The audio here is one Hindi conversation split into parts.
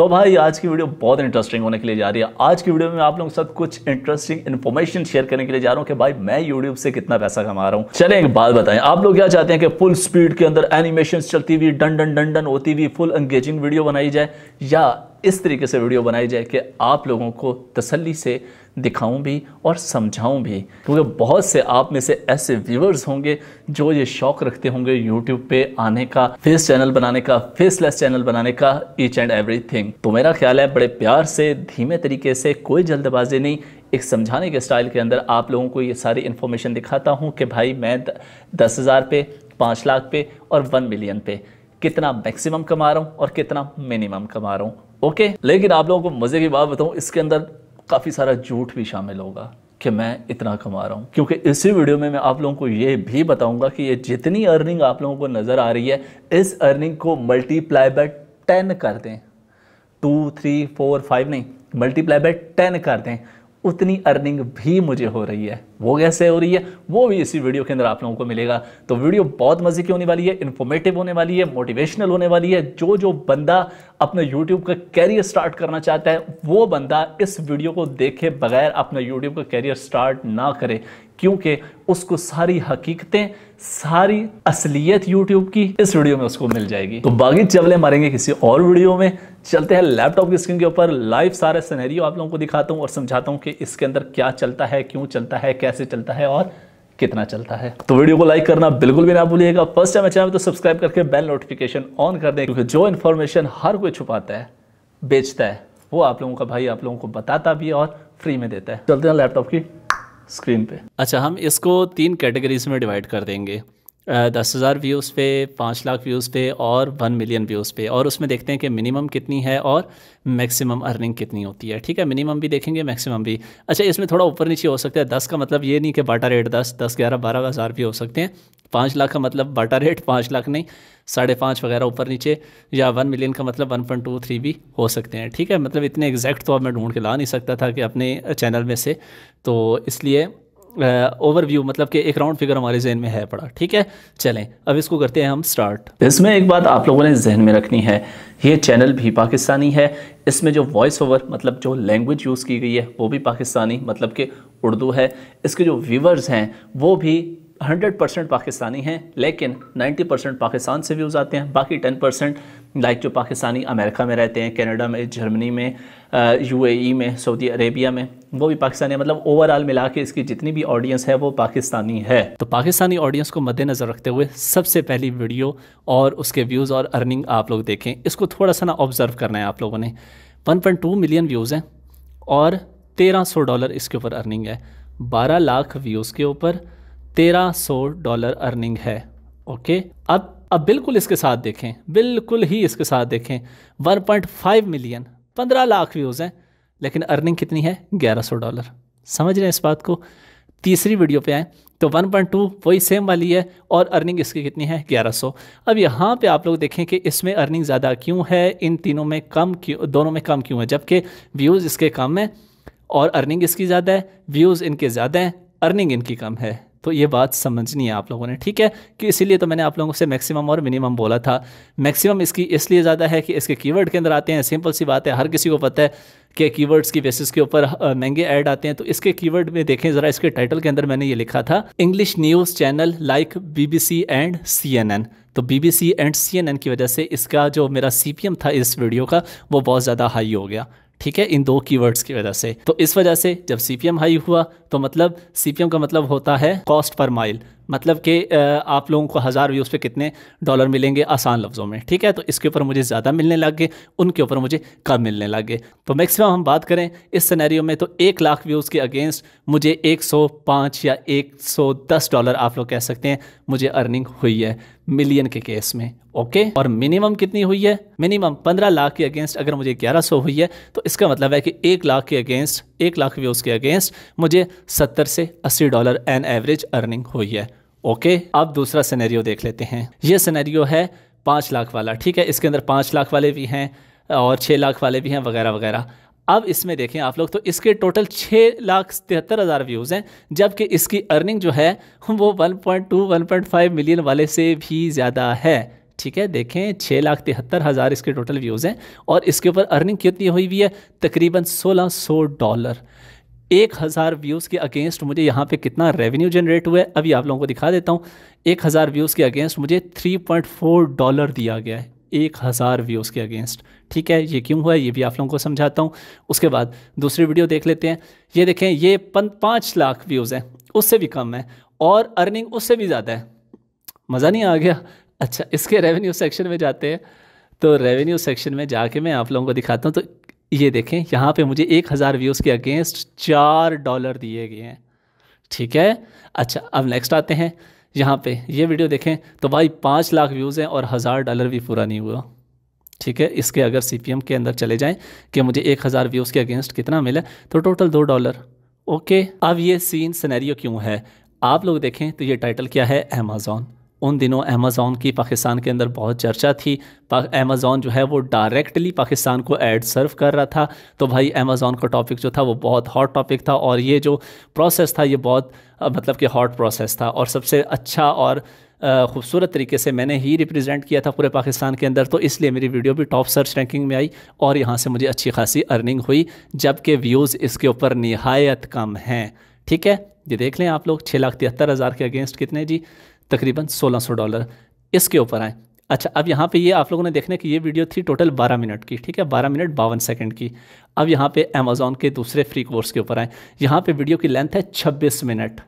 तो भाई आज की वीडियो बहुत इंटरेस्टिंग होने के लिए जा रही है आज की वीडियो में आप लोगों के साथ कुछ इंटरेस्टिंग इन्फॉर्मेशन शेयर करने के लिए जा रहा हूँ कि भाई मैं यूट्यूब से कितना पैसा कमा रहा हूँ चले एक बात बताएं आप लोग क्या चाहते हैं कि फुल स्पीड के अंदर एनिमेशन चलती हुई डन डन डन डन होती हुई फुल एंगेजिंग वीडियो बनाई जाए या इस तरीके से वीडियो बनाई जाए कि आप लोगों को तसल्ली से दिखाऊं भी और समझाऊं भी क्योंकि बहुत से आप में से ऐसे व्यूअर्स होंगे जो ये शौक रखते होंगे यूट्यूब पे आने का फेस चैनल बनाने का फेसलेस चैनल बनाने का ईच एंड एवरीथिंग तो मेरा ख्याल है बड़े प्यार से धीमे तरीके से कोई जल्दबाजी नहीं एक समझाने के स्टाइल के अंदर आप लोगों को ये सारी इन्फॉर्मेशन दिखाता हूँ कि भाई मैं दस हज़ार पे पाँच लाख पे और वन मिलियन पे कितना मैक्सिमम कमा रहा हूं और कितना मिनिमम कमा रहा हूं ओके लेकिन आप लोगों को मज़े की बात बताऊं इसके अंदर काफ़ी सारा झूठ भी शामिल होगा कि मैं इतना कमा रहा हूं क्योंकि इसी वीडियो में मैं आप लोगों को यह भी बताऊंगा कि ये जितनी अर्निंग आप लोगों को नज़र आ रही है इस अर्निंग को मल्टीप्लाई बाय टेन कर दें टू थ्री फोर फाइव नहीं मल्टीप्लाई बाय टेन कर दें उतनी अर्निंग भी मुझे हो रही है वो कैसे हो रही है वो भी इसी वीडियो के अंदर आप लोगों को मिलेगा तो वीडियो बहुत मजे की होने वाली है इन्फॉर्मेटिव होने वाली है मोटिवेशनल होने वाली है जो जो बंदा अपने यूट्यूब का कैरियर स्टार्ट करना चाहता है वो बंदा इस वीडियो को देखे बगैर अपना यूट्यूब का कैरियर स्टार्ट ना करे क्योंकि उसको सारी हकीकतें सारी असलियत YouTube की इस वीडियो में उसको मिल जाएगी तो बाकी चवले मारेंगे किसी और वीडियो में चलते हैं लैपटॉप की स्क्रीन के ऊपर लाइव सारे सिनेरियो आप लोगों को दिखाता हूँ और समझाता हूँ कि इसके अंदर क्या चलता है क्यों चलता है कैसे चलता है और कितना चलता है तो वीडियो को लाइक करना बिल्कुल भी ना भूलिएगा फर्स्ट टाइम चैनल तो सब्सक्राइब करके बेल नोटिफिकेशन ऑन कर दें क्योंकि जो इन्फॉर्मेशन हर कोई छुपाता है बेचता है वो आप लोगों का भाई आप लोगों को बताता भी है और फ्री में देता है चलते हैं लैपटॉप की स्क्रीन पे अच्छा हम इसको तीन कैटेगरीज में डिवाइड कर देंगे दस हज़ार व्यूज़ पे पाँच लाख व्यूज़ पे और वन मिलियन व्यूज़ पे और उसमें देखते हैं कि मिनिमम कितनी है और मैक्सिमम अर्निंग कितनी होती है ठीक है मिनिमम भी देखेंगे मैक्सिमम भी अच्छा इसमें थोड़ा ऊपर नीचे हो सकता है दस का मतलब ये नहीं कि बाटा रेट दस दस ग्यारह बारह हज़ार भी हो सकते हैं पाँच लाख का मतलब बाटा रेट पाँच लाख नहीं साढ़े पाँच वगैरह ऊपर नीचे या वन मिलियन का मतलब वन पॉइंट टू थ्री भी हो सकते हैं ठीक है मतलब इतने एग्जैक्ट तो अब मैं ढूंढ के ला नहीं सकता था कि अपने चैनल में से तो इसलिए ओवरव्यू uh, मतलब कि एक राउंड फिगर हमारे जहन में है पड़ा ठीक है चलें अब इसको करते हैं हम स्टार्ट इसमें एक बात आप लोगों ने जहन में रखनी है ये चैनल भी पाकिस्तानी है इसमें जो वॉइस ओवर मतलब जो लैंग्वेज यूज़ की गई है वो भी पाकिस्तानी मतलब कि उर्दू है इसके जो व्यूवर्स हैं वो भी हंड्रेड परसेंट पाकिस्तानी हैं लेकिन नाइन्टी परसेंट पाकिस्तान से व्यूज़ आते हैं बाकी टेन परसेंट लाइक जो पाकिस्तानी अमेरिका में रहते हैं कनाडा में जर्मनी में यूएई में सऊदी अरेबिया में वो भी पाकिस्तानी मतलब ओवरऑल मिला के इसकी जितनी भी ऑडियंस है वो पाकिस्तानी है तो पाकिस्तानी ऑडियंस को मद्देनज़र रखते हुए सबसे पहली वीडियो और उसके व्यूज़ और अर्निंग आप लोग देखें इसको थोड़ा सा ना ऑब्ज़र्व करना है आप लोगों ने वन मिलियन व्यूज़ हैं और तेरह डॉलर इसके ऊपर अर्निंग है बारह लाख व्यूज़ के ऊपर तेरह सौ डॉलर अर्निंग है ओके अब अब बिल्कुल इसके साथ देखें बिल्कुल ही इसके साथ देखें 1.5 मिलियन 15 लाख व्यूज़ हैं लेकिन अर्निंग कितनी है 1100 डॉलर समझ रहे हैं इस बात को तीसरी वीडियो पे आए तो 1.2 वही सेम वाली है और अर्निंग इसकी कितनी है 1100 अब यहाँ पे आप लोग देखें कि इसमें अर्निंग ज़्यादा क्यों है इन तीनों में कम क्यों दोनों में कम क्यों है जबकि व्यूज़ इसके कम हैं और अर्निंग इसकी ज़्यादा है व्यूज़ इनके ज़्यादा हैं अर्निंग इनकी कम है तो ये बात समझनी है आप लोगों ने ठीक है कि इसीलिए तो मैंने आप लोगों से मैक्सिमम और मिनिमम बोला था मैक्सिमम इसकी इसलिए ज़्यादा है कि इसके कीवर्ड के अंदर आते हैं सिंपल सी बात है हर किसी को पता है कि कीवर्ड्स की बेसिस के ऊपर महंगे ऐड आते हैं तो इसके कीवर्ड में देखें ज़रा इसके टाइटल के अंदर मैंने ये लिखा था English news channel like BBC and CNN तो बीबीसी एंड सीएनएन की वजह से इसका जो मेरा सीपीएम था इस वीडियो का वो बहुत ज़्यादा हाई हो गया ठीक है इन दो कीवर्ड्स की वजह से तो इस वजह से जब सीपीएम हाई हुआ तो मतलब सीपीएम का मतलब होता है कॉस्ट पर माइल मतलब कि आप लोगों को हज़ार व्यूज़ पे कितने डॉलर मिलेंगे आसान लफ्ज़ों में ठीक है तो इसके ऊपर मुझे ज़्यादा मिलने लग गए उनके ऊपर मुझे कम मिलने लग गए तो मैक्सिमम हम बात करें इस सिनेरियो में तो एक लाख व्यूज़ के अगेंस्ट मुझे 105 या 110 डॉलर आप लोग कह सकते हैं मुझे अर्निंग हुई है मिलियन के केस में ओके और मिनिमम कितनी हुई है मिनिमम पंद्रह लाख के अगेंस्ट अगर मुझे ग्यारह सौ हुई है तो इसका मतलब है कि एक लाख के अगेंस्ट एक लाख व्यूज़ के अगेंस्ट मुझे सत्तर से अस्सी डॉलर एन एवरेज अर्निंग हुई है ओके अब दूसरा सिनेरियो देख लेते हैं ये सिनेरियो है पाँच लाख वाला ठीक है इसके अंदर पाँच लाख वाले भी हैं और छः लाख वाले भी हैं वगैरह वगैरह अब इसमें देखें आप लोग तो इसके टोटल छः लाख तिहत्तर हज़ार व्यूज़ हैं जबकि इसकी अर्निंग जो है वो 1.2 1.5 मिलियन वाले से भी ज़्यादा है ठीक है देखें छः लाख तिहत्तर हज़ार इसके टोटल व्यूज़ हैं और इसके ऊपर अर्निंग कितनी हुई हुई है तकरीबन सोलह सौ डॉलर एक हज़ार व्यूज़ के अगेंस्ट मुझे यहाँ पे कितना रेवेन्यू जनरेट हुआ है अभी आप लोगों को दिखा देता हूँ एक हज़ार व्यूज़ के अगेंस्ट मुझे थ्री पॉइंट फोर डॉलर दिया गया है एक हज़ार व्यूज़ के अगेंस्ट ठीक है ये क्यों हुआ है ये भी आप लोगों को समझाता हूँ उसके बाद दूसरी वीडियो देख लेते हैं ये देखें ये पाँच लाख व्यूज़ हैं उससे भी कम है और अर्निंग उससे भी ज़्यादा है मज़ा नहीं आ गया अच्छा इसके रेवेन्यू सेक्शन में जाते हैं तो रेवेन्यू सेक्शन में जाके मैं आप लोगों को दिखाता हूँ तो ये देखें यहाँ पे मुझे एक हज़ार व्यूज़ के अगेंस्ट चार डॉलर दिए गए हैं ठीक है अच्छा अब नेक्स्ट आते हैं यहाँ पे ये वीडियो देखें तो भाई पाँच लाख व्यूज़ हैं और हज़ार डॉलर भी पूरा नहीं हुआ ठीक है इसके अगर सी के अंदर चले जाएँ कि मुझे एक हज़ार व्यूज़ के अगेंस्ट कितना मिला तो टोटल दो डॉलर ओके अब ये सीन सनेरियो क्यों है आप लोग देखें तो ये टाइटल क्या है अमेज़ोन उन दिनों अमेज़ोन की पाकिस्तान के अंदर बहुत चर्चा थी अमेज़ोन जो है वो डायरेक्टली पाकिस्तान को एड सर्व कर रहा था तो भाई अमेज़ोन का टॉपिक जो था वो बहुत हॉट टॉपिक था और ये जो प्रोसेस था ये बहुत मतलब कि हॉट प्रोसेस था और सबसे अच्छा और खूबसूरत तरीके से मैंने ही रिप्रेजेंट किया था पूरे पाकिस्तान के अंदर तो इसलिए मेरी वीडियो भी टॉप सर्च रैंकिंग में आई और यहाँ से मुझे अच्छी खासी अर्निंग हुई जबकि व्यूज़ इसके ऊपर नहायत कम हैं ठीक है ये देख लें आप लोग छः लाख तिहत्तर हज़ार के अगेंस्ट कितने जी तकरीबन 1600 डॉलर इसके ऊपर आए अच्छा अब यहाँ पे ये आप लोगों ने देखना कि ये वीडियो थी टोटल 12 मिनट की ठीक है 12 मिनट बावन सेकंड की अब यहाँ पे अमेजोन के दूसरे फ्री कोर्स के ऊपर आए यहाँ पे वीडियो की लेंथ है 26 मिनट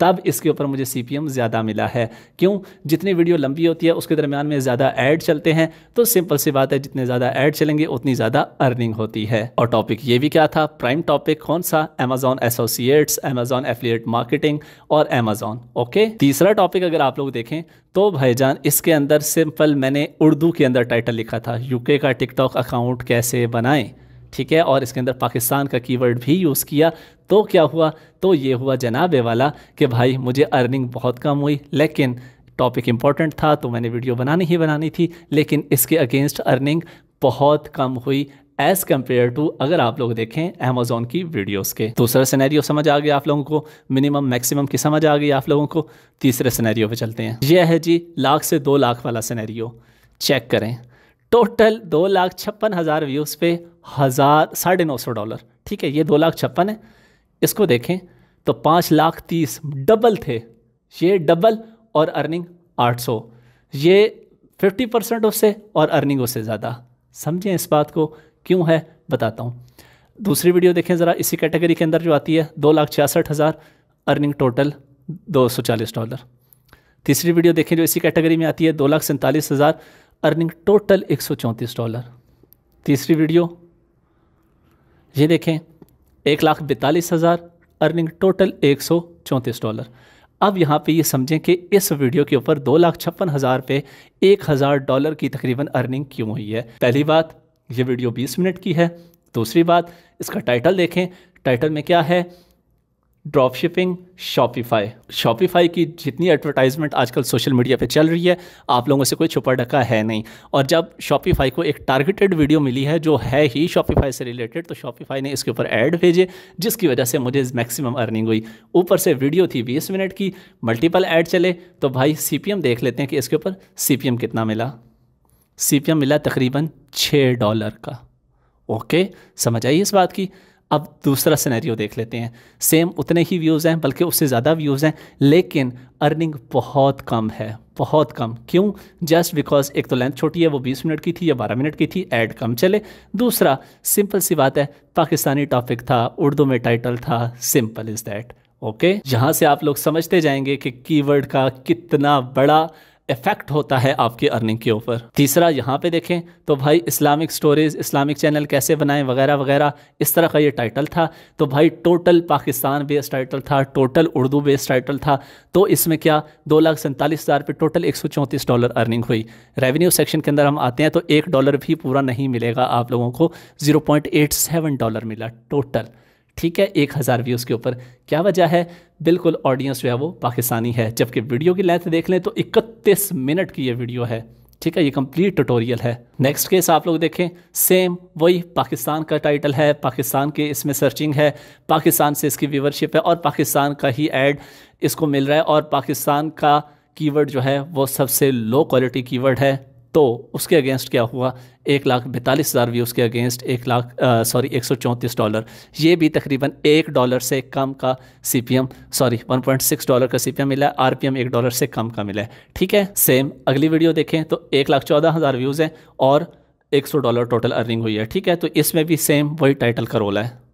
तब इसके ऊपर मुझे सी ज़्यादा मिला है क्यों जितनी वीडियो लंबी होती है उसके दरमियान में ज़्यादा ऐड चलते हैं तो सिंपल सी बात है जितने ज़्यादा ऐड चलेंगे उतनी ज़्यादा अर्निंग होती है और टॉपिक ये भी क्या था प्राइम टॉपिक कौन सा Amazon associates Amazon affiliate marketing और अमेजोन ओके तीसरा टॉपिक अगर आप लोग देखें तो भाईजान इसके अंदर सिंपल मैंने उर्दू के अंदर टाइटल लिखा था यूके का टिकटॉक अकाउंट कैसे बनाएं ठीक है और इसके अंदर पाकिस्तान का कीवर्ड भी यूज़ किया तो क्या हुआ तो ये हुआ जनाबे वाला कि भाई मुझे अर्निंग बहुत कम हुई लेकिन टॉपिक इम्पॉर्टेंट था तो मैंने वीडियो बनानी ही बनानी थी लेकिन इसके अगेंस्ट अर्निंग बहुत कम हुई एज़ कम्पेयर टू अगर आप लोग देखें अमेजोन की वीडियोस के दूसरा सिनेरियो समझ आ गया आप लोगों को मिनिमम मैक्सिमम की समझ आ गई आप लोगों को तीसरे सिनेरियो पे चलते हैं यह है जी लाख से दो लाख वाला सिनेरियो चेक करें टोटल दो लाख छप्पन हज़ार व्यूज़ पे हज़ार साढ़े नौ सौ डॉलर ठीक है ये दो लाख छप्पन है इसको देखें तो पाँच लाख तीस डबल थे ये डबल और अर्निंग आठ सौ ये फिफ्टी परसेंट उससे और अर्निंग उससे ज़्यादा समझें इस बात को क्यों है बताता हूँ दूसरी वीडियो देखें ज़रा इसी कैटेगरी के अंदर जो आती है दो लाख छियासठ हज़ार अर्निंग टोटल दो सौ चालीस डॉलर तीसरी वीडियो देखें जो इसी कैटेगरी में आती है दो लाख सैंतालीस हज़ार अर्निंग टोटल एक सौ चौंतीस डॉलर तीसरी वीडियो ये देखें एक लाख बैतालीस हज़ार अर्निंग टोटल एक सौ चौंतीस डॉलर अब यहाँ पे ये समझें कि इस वीडियो के ऊपर दो लाख छप्पन हज़ार पे एक हज़ार डॉलर की तकरीबन अर्निंग क्यों हुई है पहली बात ये वीडियो बीस मिनट की है दूसरी बात इसका टाइटल देखें टाइटल में क्या है ड्रॉप शिपिंग शॉपिफाई शॉपिफाई की जितनी एडवर्टाइजमेंट आजकल सोशल मीडिया पे चल रही है आप लोगों से कोई छुपा ढका है नहीं और जब शॉपिफाई को एक टारगेटेड वीडियो मिली है जो है ही शॉपिफाई से रिलेटेड तो शॉपिफाई ने इसके ऊपर ऐड भेजे जिसकी वजह से मुझे मैक्सिमम अर्निंग हुई ऊपर से वीडियो थी बीस मिनट की मल्टीपल ऐड चले तो भाई सी देख लेते हैं कि इसके ऊपर सी कितना मिला सी मिला तकरीबन छः डॉलर का ओके समझ आई इस बात की अब दूसरा सिनेरियो देख लेते हैं सेम उतने ही व्यूज़ हैं बल्कि उससे ज़्यादा व्यूज़ हैं लेकिन अर्निंग बहुत कम है बहुत कम क्यों जस्ट बिकॉज एक तो लेंथ छोटी है वो 20 मिनट की थी या 12 मिनट की थी ऐड कम चले दूसरा सिंपल सी बात है पाकिस्तानी टॉपिक था उर्दू में टाइटल था सिंपल इज़ दैट ओके यहाँ से आप लोग समझते जाएंगे कि कीवर्ड का कितना बड़ा इफेक्ट होता है आपकी अर्निंग के ऊपर तीसरा यहाँ पे देखें तो भाई इस्लामिक स्टोरीज इस्लामिक चैनल कैसे बनाएं वगैरह वगैरह इस तरह का ये टाइटल था तो भाई टोटल पाकिस्तान बेस्ड टाइटल था टोटल उर्दू बेस्ड टाइटल था तो इसमें क्या दो लाख सैंतालीस हज़ार पर टोटल एक सौ चौंतीस डॉलर अर्निंग हुई रेवेन्यू सेक्शन के अंदर हम आते हैं तो एक डॉलर भी पूरा नहीं मिलेगा आप लोगों को zero point eight seven dollar मिला टोटल ठीक है एक हज़ार व्यूज़ के ऊपर क्या वजह है बिल्कुल ऑडियंस जो है वो पाकिस्तानी है जबकि वीडियो की लेंथ देख लें तो इकतीस मिनट की ये वीडियो है ठीक है ये कंप्लीट ट्यूटोरियल है नेक्स्ट केस आप लोग देखें सेम वही पाकिस्तान का टाइटल है पाकिस्तान के इसमें सर्चिंग है पाकिस्तान से इसकी व्यूवरशिप है और पाकिस्तान का ही ऐड इसको मिल रहा है और पाकिस्तान का कीवर्ड जो है वो सबसे लो क्वालिटी कीवर्ड है तो उसके अगेंस्ट क्या हुआ एक लाख बैतालीस हज़ार व्यूज़ के अगेंस्ट एक लाख सॉरी एक सौ चौंतीस डॉलर ये भी तकरीबन एक डॉलर से कम का C P M sorry one point six dollar का सी पी एम मिला है आर पी एम एक डॉलर से कम का मिला है ठीक है सेम अगली वीडियो देखें तो एक लाख चौदह हज़ार व्यूज़ हैं और एक सौ डॉलर टोटल अर्निंग हुई है ठीक है तो इसमें भी सेम वही टाइटल का रोल है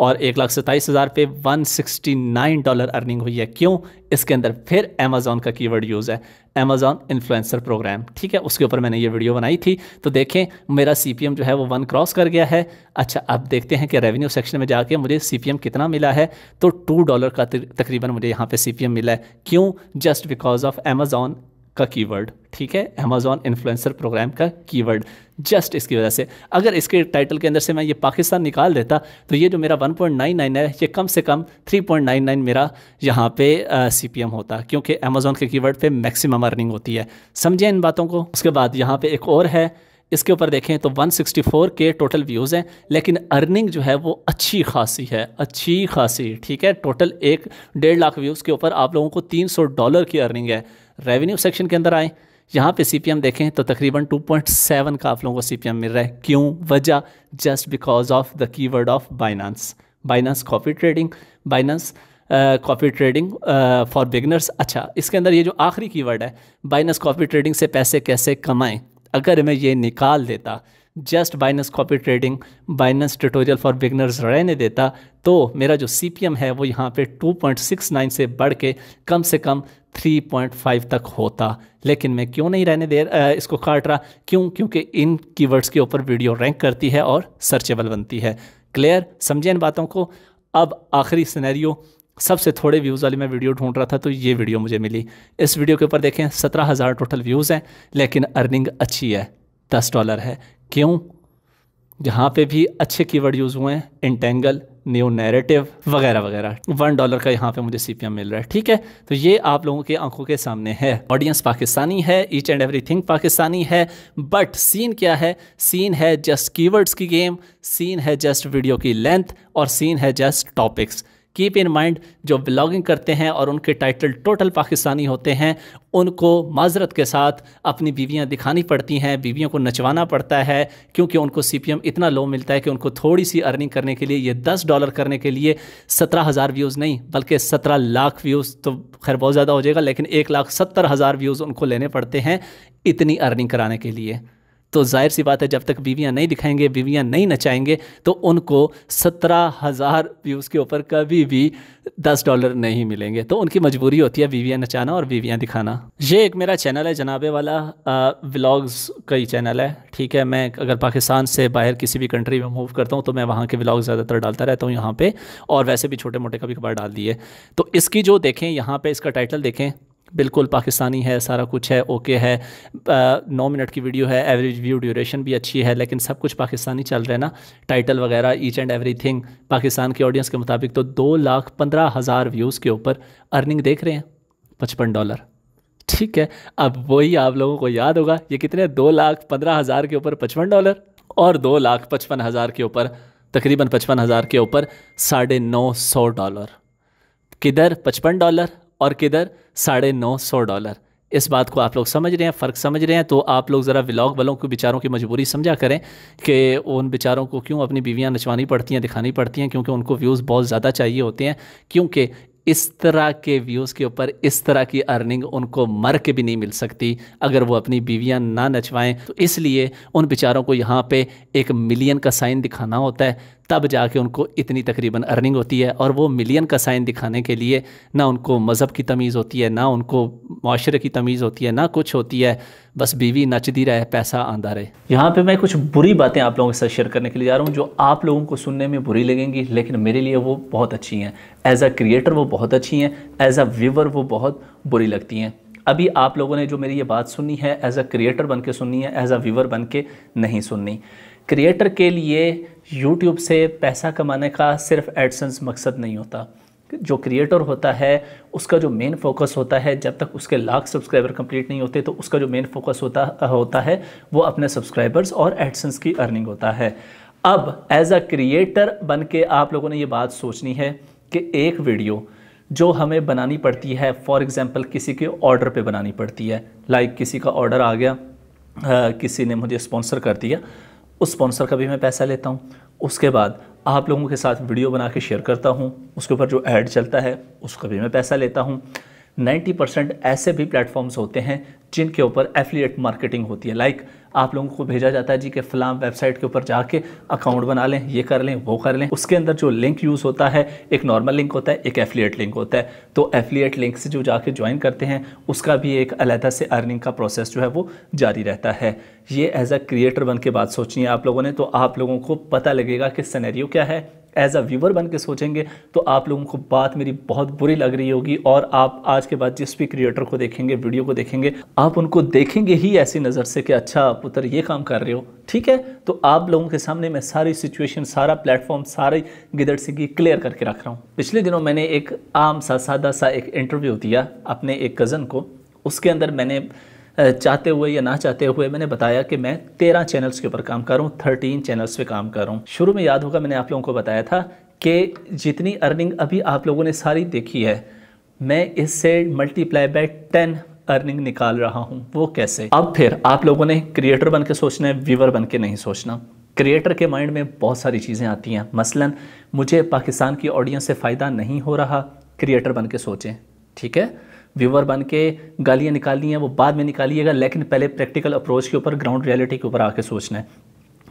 और एक लाख सत्ताईस हज़ार पे one sixty nine dollar earning हुई है क्यों इसके अंदर फिर अमेजोन का कीवर्ड यूज़ है अमेज़ॉन इन्फ्लुएंसर प्रोग्राम ठीक है उसके ऊपर मैंने ये वीडियो बनाई थी तो देखें मेरा सी जो है वो वन क्रॉस कर गया है अच्छा अब देखते हैं कि रेवेन्यू सेक्शन में जाके मुझे सी कितना मिला है तो टू डॉलर का तकरीबन मुझे यहाँ पर सी मिला है क्यों जस्ट बिकॉज ऑफ अमेज़ॉन का कीवर्ड ठीक है अमेजॉन इन्फ्लुएंसर प्रोग्राम का कीवर्ड जस्ट इसकी वजह से अगर इसके टाइटल के अंदर से मैं ये पाकिस्तान निकाल देता तो ये जो मेरा 1.99 है ये कम से कम 3.99 मेरा यहाँ पे सी पी एम होता क्योंकि अमेजोन के कीवर्ड पे मैक्सिमम अर्निंग होती है समझें इन बातों को उसके बाद यहाँ पे एक और है इसके ऊपर देखें तो 164 के टोटल व्यूज़ हैं लेकिन अर्निंग जो है वो अच्छी खासी है अच्छी खासी ठीक है टोटल एक डेढ़ लाख व्यूज़ के ऊपर आप लोगों को 300 डॉलर की अर्निंग है रेवेन्यू सेक्शन के अंदर आएँ यहाँ पे सी देखें तो तकरीबन 2.7 का आप लोगों को सी मिल रहा है क्यों वजह just because of the keyword of Binance Binance copy trading Binance copy trading for beginners अच्छा इसके अंदर ये जो आखिरी कीवर्ड है बाइनांस कॉपी ट्रेडिंग से पैसे कैसे कमाएं अगर मैं ये निकाल देता just Binance copy trading Binance tutorial for beginners रहने देता तो मेरा जो सी है वो यहाँ पे 2.69 से बढ़ के कम से कम 3.5 तक होता लेकिन मैं क्यों नहीं रहने दे आ, इसको काट रहा क्यों क्योंकि इन कीवर्ड्स के ऊपर वीडियो रैंक करती है और सर्चेबल बनती है क्लियर समझे इन बातों को अब आखिरी सिनेरियो सबसे थोड़े व्यूज़ वाली मैं वीडियो ढूंढ रहा था तो ये वीडियो मुझे मिली इस वीडियो के ऊपर देखें सत्रह हज़ार टोटल व्यूज़ हैं लेकिन अर्निंग अच्छी है दस डॉलर है क्यों जहाँ पे भी अच्छे कीवर्ड यूज़ हुए हैं इंटेंगल न्यू नैरेटिव वगैरह वगैरह वन डॉलर का यहाँ पे मुझे सी मिल रहा है ठीक है तो ये आप लोगों के आंखों के सामने है ऑडियंस पाकिस्तानी है each and every thing Pakistani है बट सीन क्या है सीन है जस्ट कीवर्ड्स की गेम सीन है जस्ट वीडियो की लेंथ और सीन है just topics keep in mind जो ब्लॉगिंग करते हैं और उनके टाइटल टोटल पाकिस्तानी होते हैं उनको माजरत के साथ अपनी बीवियाँ दिखानी पड़ती हैं बीवियों को नचवाना पड़ता है क्योंकि उनको सी पी एम इतना लो मिलता है कि उनको थोड़ी सी अर्निंग करने के लिए ये दस डॉलर करने के लिए सत्रह हज़ार व्यूज़ नहीं बल्कि सत्रह लाख व्यूज़ तो खैर बहुत ज़्यादा हो जाएगा लेकिन एक लाख सत्तर हज़ार व्यूज़ उनको लेने पड़ते हैं इतनी अर्निंग कराने के लिए तो जाहिर सी बात है जब तक बीवियाँ नहीं दिखाएंगे बीवियाँ नहीं नचाएंगे तो उनको सत्रह हज़ार व्यूज़ के ऊपर कभी भी दस डॉलर नहीं मिलेंगे तो उनकी मजबूरी होती है बीवियाँ नचाना और बीवियाँ दिखाना ये एक मेरा चैनल है जनाबे वाला व्लॉग्स का ही चैनल है ठीक है मैं अगर पाकिस्तान से बाहर किसी भी कंट्री में मूव करता हूँ तो मैं वहाँ के ब्लॉग ज़्यादातर डालता रहता हूँ यहाँ पर और वैसे भी छोटे मोटे कभी कभार डाल दिए तो इसकी जो देखें यहाँ पर इसका टाइटल देखें बिल्कुल पाकिस्तानी है सारा कुछ है ओके है नौ मिनट की वीडियो है एवरेज व्यू ड्यूरेशन भी अच्छी है लेकिन सब कुछ पाकिस्तानी चल रहा है ना टाइटल वगैरह each and every thing Pakistan के ऑडियंस के मुताबिक तो दो लाख पंद्रह हज़ार व्यूज़ के ऊपर अर्निंग देख रहे हैं पचपन डॉलर ठीक है अब वही आप लोगों को याद होगा ये कितने दो लाख पंद्रह हज़ार के ऊपर पचपन डॉलर और दो लाख पचपन हज़ार के ऊपर तकरीबन पचपन हज़ार के ऊपर साढ़े नौ सौ डॉलर किधर पचपन डॉलर और किधर साढ़े नौ सौ डॉलर इस बात को आप लोग समझ रहे हैं फ़र्क समझ रहे हैं तो आप लोग ज़रा व्लॉग वालों को बेचारों की मजबूरी समझा करें कि उन बेचारों को क्यों अपनी बीवियां नचवानी पड़ती हैं दिखानी पड़ती हैं क्योंकि उनको व्यूज़ बहुत ज़्यादा चाहिए होते हैं क्योंकि इस तरह के व्यूज़ के ऊपर इस तरह की अर्निंग उनको मर के भी नहीं मिल सकती अगर वो अपनी बीवियां ना नचवाएं तो इसलिए उन बेचारों को यहाँ पे एक मिलियन का साइन दिखाना होता है तब जाके उनको इतनी तकरीबन अर्निंग होती है और वो मिलियन का साइन दिखाने के लिए ना उनको मज़हब की तमीज़ होती है ना उनको माशरे की तमीज़ होती है ना कुछ होती है बस बीवी नचती रहे पैसा आंदा रहे यहाँ पे मैं कुछ बुरी बातें आप लोगों के साथ शेयर करने के लिए जा रहा हूँ जो आप लोगों को सुनने में बुरी लगेंगी लेकिन मेरे लिए वो बहुत अच्छी हैं एज अ क्रिएटर वो बहुत अच्छी हैं एज अ व्यूवर वो बहुत बुरी लगती हैं अभी आप लोगों ने जो मेरी ये बात सुननी है एज अ क्रिएटर बन के सुननी है एज अ व्यूवर बन के नहीं सुननी क्रिएटर के लिए यूट्यूब से पैसा कमाने का सिर्फ एडसेंस मकसद नहीं होता जो क्रिएटर होता है उसका जो मेन फोकस होता है जब तक उसके लाख सब्सक्राइबर कंप्लीट नहीं होते तो उसका जो मेन फोकस होता होता है वो अपने सब्सक्राइबर्स और एडसेंस की अर्निंग होता है अब एज अ क्रिएटर बन के आप लोगों ने ये बात सोचनी है कि एक वीडियो जो हमें बनानी पड़ती है फॉर एग्ज़ाम्पल किसी के ऑर्डर पर बनानी पड़ती है लाइक like किसी का ऑर्डर आ गया आ, किसी ने मुझे स्पॉन्सर कर दिया उस स्पॉन्सर का भी मैं पैसा लेता हूँ उसके बाद आप लोगों के साथ वीडियो बना के शेयर करता हूँ उसके ऊपर जो ऐड चलता है उसका भी मैं पैसा लेता हूँ 90 परसेंट ऐसे भी प्लेटफॉर्म्स होते हैं जिनके ऊपर एफिलिएट मार्केटिंग होती है लाइक like, आप लोगों को भेजा जाता है जी कि फलाम वेबसाइट के ऊपर जाके अकाउंट बना लें ये कर लें वो कर लें उसके अंदर जो लिंक यूज़ होता है एक नॉर्मल लिंक होता है एक एफिलिएट लिंक होता है तो एफिलिएट लिंक से जो जाके ज्वाइन करते हैं उसका भी एक अलहदा से अर्निंग का प्रोसेस जो है वो जारी रहता है ये एज अ क्रिएटर बन के बात है आप लोगों ने तो आप लोगों को पता लगेगा कि सनेरियो क्या है एज अ व्यूवर बन के सोचेंगे तो आप लोगों को बात मेरी बहुत बुरी लग रही होगी और आप आज के बाद जिस भी क्रिएटर को देखेंगे वीडियो को देखेंगे आप उनको देखेंगे ही ऐसी नज़र से कि अच्छा पुत्र ये काम कर रहे हो ठीक है तो आप लोगों के सामने मैं सारी सिचुएशन सारा प्लेटफॉर्म सारी गिदड़ की क्लियर करके रख रहा हूँ पिछले दिनों मैंने एक आम सा सादा सा एक इंटरव्यू दिया अपने एक कज़न को उसके अंदर मैंने चाहते हुए या ना चाहते हुए मैंने बताया कि मैं तेरह चैनल्स के ऊपर काम कर रहा हूँ थर्टीन चैनल्स पे काम कर रहा हूँ शुरू में याद होगा मैंने आप लोगों को बताया था कि जितनी अर्निंग अभी आप लोगों ने सारी देखी है मैं इससे मल्टीप्लाई बाय टेन अर्निंग निकाल रहा हूँ वो कैसे अब फिर आप लोगों ने क्रिएटर बन के सोचना है व्यूवर बन के नहीं सोचना क्रिएटर के माइंड में बहुत सारी चीज़ें आती हैं मसलन मुझे पाकिस्तान की ऑडियंस से फ़ायदा नहीं हो रहा क्रिएटर बन के सोचें ठीक है व्यूवर बन के गालियाँ निकालनी है वो बाद में निकालिएगा लेकिन पहले प्रैक्टिकल अप्रोच के ऊपर ग्राउंड रियलिटी के ऊपर आके सोचना है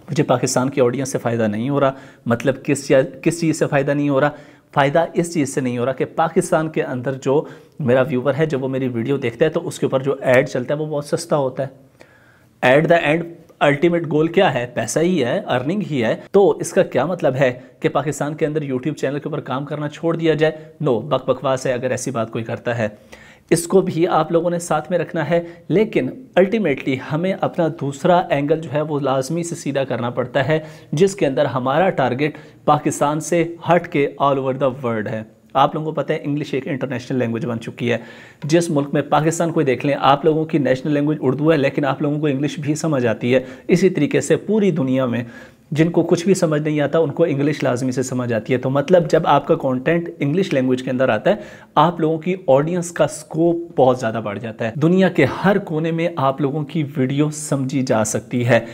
मुझे पाकिस्तान की ऑडियंस से फ़ायदा नहीं हो रहा मतलब किस किस चीज़ से फ़ायदा नहीं हो रहा फ़ायदा इस चीज़ से नहीं हो रहा कि पाकिस्तान के अंदर जो मेरा व्यूवर है जब वो मेरी वीडियो देखता है तो उसके ऊपर जो ऐड चलता है वो बहुत सस्ता होता है at the end ultimate goal क्या है पैसा ही है अर्निंग ही है तो इसका क्या मतलब है कि पाकिस्तान के अंदर यूट्यूब चैनल के ऊपर काम करना छोड़ दिया जाए नो बक बकवास है अगर ऐसी बात कोई करता है इसको भी आप लोगों ने साथ में रखना है लेकिन अल्टीमेटली हमें अपना दूसरा एंगल जो है वो लाजमी से सीधा करना पड़ता है जिसके अंदर हमारा टारगेट पाकिस्तान से हट के ऑल ओवर द वर्ल्ड है आप लोगों को पता है इंग्लिश एक इंटरनेशनल लैंग्वेज बन चुकी है जिस मुल्क में पाकिस्तान को देख लें आप लोगों की नेशनल लैंग्वेज उर्दू है लेकिन आप लोगों को इंग्लिश भी समझ आती है इसी तरीके से पूरी दुनिया में जिनको कुछ भी समझ नहीं आता उनको इंग्लिश लाजमी से समझ आती है तो मतलब जब आपका कंटेंट इंग्लिश लैंग्वेज के अंदर आता है आप लोगों की ऑडियंस का स्कोप बहुत ज़्यादा बढ़ जाता है दुनिया के हर कोने में आप लोगों की वीडियो समझी जा सकती है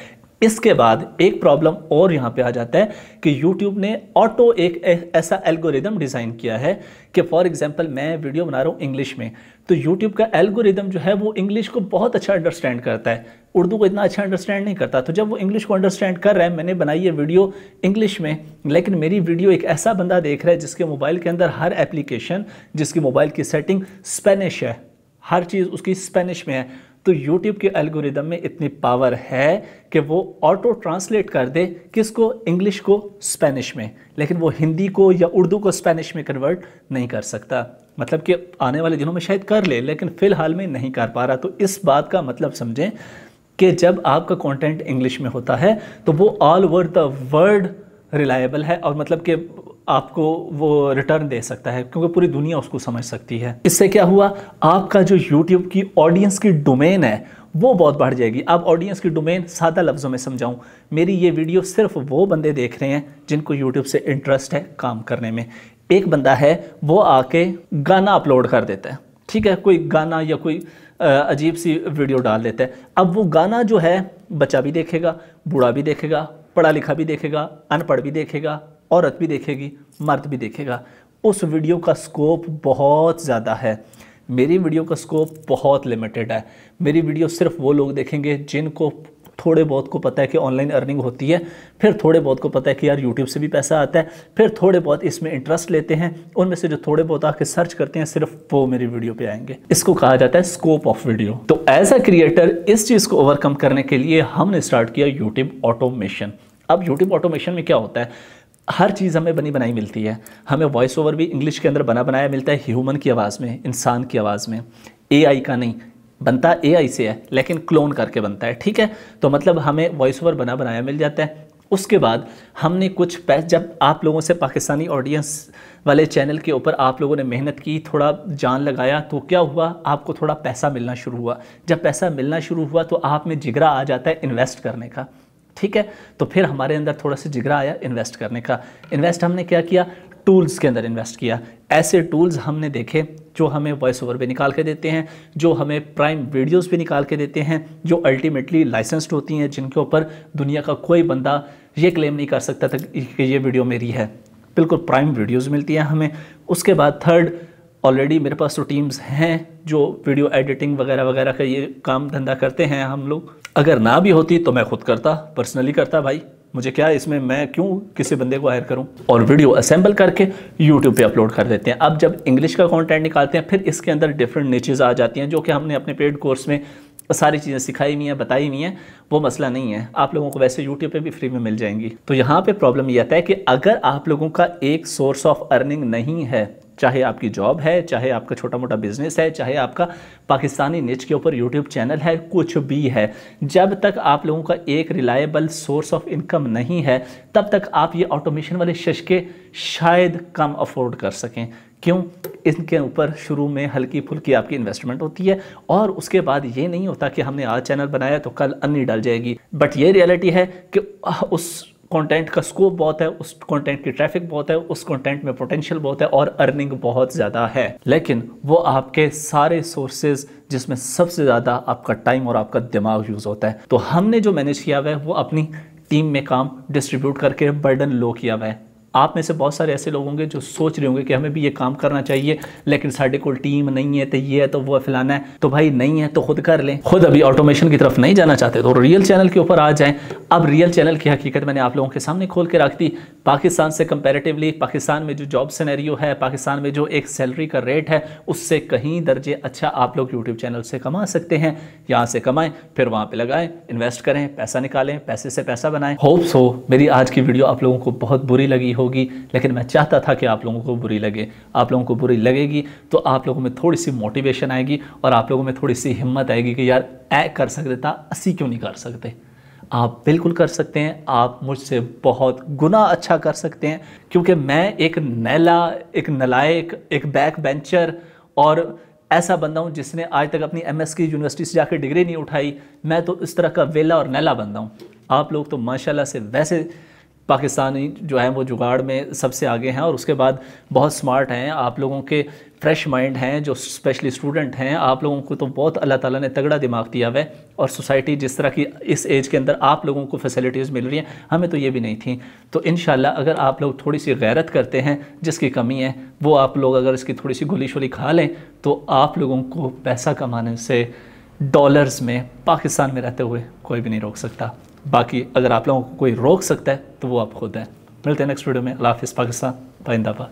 इसके बाद एक प्रॉब्लम और यहाँ पे आ जाता है कि YouTube ने ऑटो एक ऐसा एल्गोरिदम डिज़ाइन किया है कि फॉर एग्जांपल मैं वीडियो बना रहा हूँ इंग्लिश में तो YouTube का एल्गोरिदम जो है वो इंग्लिश को बहुत अच्छा अंडरस्टैंड करता है उर्दू को इतना अच्छा अंडरस्टैंड नहीं करता तो जब वो इंग्लिश को अंडरस्टैंड कर रहा है मैंने बनाई है वीडियो इंग्लिश में लेकिन मेरी वीडियो एक ऐसा बंदा देख रहा है जिसके मोबाइल के अंदर हर एप्लीकेशन जिसकी मोबाइल की सेटिंग स्पेनिश है हर चीज़ उसकी स्पेनिश में है तो YouTube के एल्गोरिदम में इतनी पावर है कि वो ऑटो ट्रांसलेट कर दे किसको इंग्लिश को स्पेनिश में लेकिन वो हिंदी को या उर्दू को स्पेनिश में कन्वर्ट नहीं कर सकता मतलब कि आने वाले दिनों में शायद कर ले लेकिन फ़िलहाल में नहीं कर पा रहा तो इस बात का मतलब समझें कि जब आपका कंटेंट इंग्लिश में होता है तो वो all over the world reliable है और मतलब कि आपको वो रिटर्न दे सकता है क्योंकि पूरी दुनिया उसको समझ सकती है इससे क्या हुआ आपका जो यूट्यूब की ऑडियंस की डोमेन है वो बहुत बढ़ जाएगी अब ऑडियंस की डोमेन सादा लफ्ज़ों में समझाऊं मेरी ये वीडियो सिर्फ वो बंदे देख रहे हैं जिनको यूट्यूब से इंटरेस्ट है काम करने में एक बंदा है वो आके गाना अपलोड कर देता है ठीक है कोई गाना या कोई अजीब सी वीडियो डाल देता है अब वो गाना जो है बच्चा भी देखेगा बूढ़ा भी देखेगा पढ़ा लिखा भी देखेगा अनपढ़ भी देखेगा औरत भी देखेगी मर्द भी देखेगा उस वीडियो का स्कोप बहुत ज़्यादा है मेरी वीडियो का स्कोप बहुत लिमिटेड है मेरी वीडियो सिर्फ वो लोग देखेंगे जिनको थोड़े बहुत को पता है कि ऑनलाइन अर्निंग होती है फिर थोड़े बहुत को पता है कि यार यूट्यूब से भी पैसा आता है फिर थोड़े बहुत इसमें इंटरेस्ट लेते हैं उनमें से जो थोड़े बहुत आके सर्च करते हैं सिर्फ वो मेरी वीडियो पे आएंगे इसको कहा जाता है स्कोप ऑफ वीडियो तो एज अ क्रिएटर इस चीज़ को ओवरकम करने के लिए हमने स्टार्ट किया यूट्यूब ऑटोमेशन अब यूट्यूब ऑटोमेशन में क्या होता है हर चीज़ हमें बनी बनाई मिलती है हमें वॉइस ओवर भी इंग्लिश के अंदर बना बनाया मिलता है ह्यूमन की आवाज़ में इंसान की आवाज़ में ए का नहीं बनता ए से है लेकिन क्लोन करके बनता है ठीक है तो मतलब हमें वॉइस ओवर बना बनाया मिल जाता है उसके बाद हमने कुछ पैस जब आप लोगों से पाकिस्तानी ऑडियंस वाले चैनल के ऊपर आप लोगों ने मेहनत की थोड़ा जान लगाया तो क्या हुआ आपको थोड़ा पैसा मिलना शुरू हुआ जब पैसा मिलना शुरू हुआ तो आप में जिगरा आ जाता है इन्वेस्ट करने का ठीक है तो फिर हमारे अंदर थोड़ा सा जिगरा आया इन्वेस्ट करने का इन्वेस्ट हमने क्या किया टूल्स के अंदर इन्वेस्ट किया ऐसे टूल्स हमने देखे जो हमें वॉइस ओवर भी निकाल के देते हैं जो हमें प्राइम वीडियोस भी निकाल के देते हैं जो अल्टीमेटली लाइसेंस्ड होती हैं जिनके ऊपर दुनिया का कोई बंदा ये क्लेम नहीं कर सकता था कि ये वीडियो मेरी है बिल्कुल प्राइम वीडियोस मिलती हैं हमें उसके बाद थर्ड ऑलरेडी मेरे पास तो टीम्स हैं जो वीडियो एडिटिंग वगैरह वगैरह का ये काम धंधा करते हैं हम लोग अगर ना भी होती तो मैं खुद करता पर्सनली करता भाई मुझे क्या इसमें मैं क्यों किसी बंदे को हायर करूं और वीडियो असेंबल करके यूट्यूब पे अपलोड कर देते हैं अब जब इंग्लिश का कंटेंट निकालते हैं फिर इसके अंदर डिफरेंट नीचेज आ जाती हैं जो कि हमने अपने पेड कोर्स में सारी चीज़ें सिखाई हुई हैं बताई हुई हैं वो मसला नहीं है आप लोगों को वैसे यूट्यूब पे भी फ्री में मिल जाएंगी तो यहाँ पर प्रॉब्लम यह आता है कि अगर आप लोगों का एक सोर्स ऑफ अर्निंग नहीं है चाहे आपकी जॉब है चाहे आपका छोटा मोटा बिजनेस है चाहे आपका पाकिस्तानी निच के ऊपर यूट्यूब चैनल है कुछ भी है जब तक आप लोगों का एक रिलायबल सोर्स ऑफ इनकम नहीं है तब तक आप ये ऑटोमेशन वाले शशके शायद कम अफोर्ड कर सकें क्यों इनके ऊपर शुरू में हल्की फुल्की आपकी इन्वेस्टमेंट होती है और उसके बाद ये नहीं होता कि हमने आज चैनल बनाया तो कल अन्नी डाल जाएगी बट ये रियलिटी है कि उस कंटेंट का स्कोप बहुत है उस कंटेंट की ट्रैफिक बहुत है उस कंटेंट में पोटेंशियल बहुत है और अर्निंग बहुत ज़्यादा है लेकिन वो आपके सारे सोर्सेज जिसमें सबसे ज़्यादा आपका टाइम और आपका दिमाग यूज़ होता है तो हमने जो मैनेज किया हुआ है वो अपनी टीम में काम डिस्ट्रीब्यूट करके बर्डन लो किया हुआ है आप में से बहुत सारे ऐसे लोग होंगे जो सोच रहे होंगे कि हमें भी ये काम करना चाहिए लेकिन साढ़े को टीम नहीं है तो ये है तो वो फैलाना है तो भाई नहीं है तो खुद कर लें खुद अभी ऑटोमेशन की तरफ नहीं जाना चाहते तो रियल चैनल के ऊपर आ जाएं अब रियल चैनल की हकीकत मैंने आप लोगों के सामने खोल के रख दी पाकिस्तान से कंपेरेटिवली पाकिस्तान में जो जॉब सैनैरियो है पाकिस्तान में जो एक सैलरी का रेट है उससे कहीं दर्जे अच्छा आप लोग यूट्यूब चैनल से कमा सकते हैं यहाँ से कमाएं फिर वहाँ पर लगाएं इन्वेस्ट करें पैसा निकालें पैसे से पैसा बनाएं होप्स हो मेरी आज की वीडियो आप लोगों को बहुत बुरी लगी हो होगी लेकिन मैं चाहता था कि आप लोगों को बुरी लगे आप लोगों को बुरी लगेगी तो आप लोगों में थोड़ी सी मोटिवेशन आएगी और आप लोगों में थोड़ी सी हिम्मत आएगी कि यार ऐ कर सकते था असी क्यों नहीं कर सकते आप बिल्कुल कर सकते हैं आप मुझसे बहुत गुना अच्छा कर सकते हैं क्योंकि मैं एक नैला एक नलायक एक बैक बेंचर और ऐसा बंदा हूँ जिसने आज तक अपनी एम की यूनिवर्सिटी से जाकर डिग्री नहीं उठाई मैं तो इस तरह का वेला और नैला बंदा हूँ आप लोग तो माशाल्लाह से वैसे पाकिस्तानी जो है वो जुगाड़ में सबसे आगे हैं और उसके बाद बहुत स्मार्ट हैं आप लोगों के फ्रेश माइंड हैं जो स्पेशली स्टूडेंट हैं आप लोगों को तो बहुत अल्लाह ताला ने तगड़ा दिमाग दिया हुआ है और सोसाइटी जिस तरह की इस एज के अंदर आप लोगों को फैसिलिटीज़ मिल रही हैं हमें तो ये भी नहीं थी तो इन अगर आप लोग थोड़ी सी गैरत करते हैं जिसकी कमी है वो आप लोग अगर इसकी थोड़ी सी गोली शुली खा लें तो आप लोगों को पैसा कमाने से डॉलर्स में पाकिस्तान में रहते हुए कोई भी नहीं रोक सकता बाकी अगर आप लोगों को कोई रोक सकता है तो वो आप खुद हैं मिलते हैं नेक्स्ट वीडियो में अला पाकिस्तान पाइंदाबाद